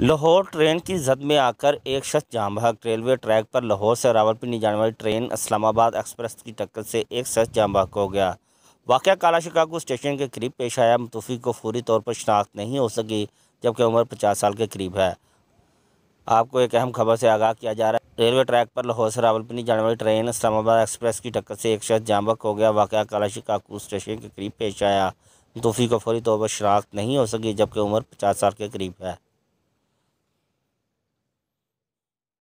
Lahore train की जद में आकर एक शख्स जाम भाग रेलवे ट्रैक पर लाहौर से रावलपिंडी जाने वाली ट्रेन इस्लामाबाद एक्सप्रेस की टक्कर से एक शख्स जाम भाग हो गया वाक़ काला शिकागो स्टेशन के करीब पेश आया मुतफी को फौरी तौर पर शनाख्त नहीं हो सकी जबकि उम्र पचास साल के करीब है आपको एक अहम खबर से आगाह किया जा रहा है रेलवे ट्रैक पर लाहौर से रावलपिंडी जाने वाली ट्रेन इस्लामाबाद एक्सप्रेस की टक्कर से एक शख्स जामबक हो गया वाक़ काला शिकागो स्टेशन के करीब पेश आया मुतफी को फौरी तौर पर शनाख्त नहीं हो सकी जबकि उम्र पचास साल के करीब है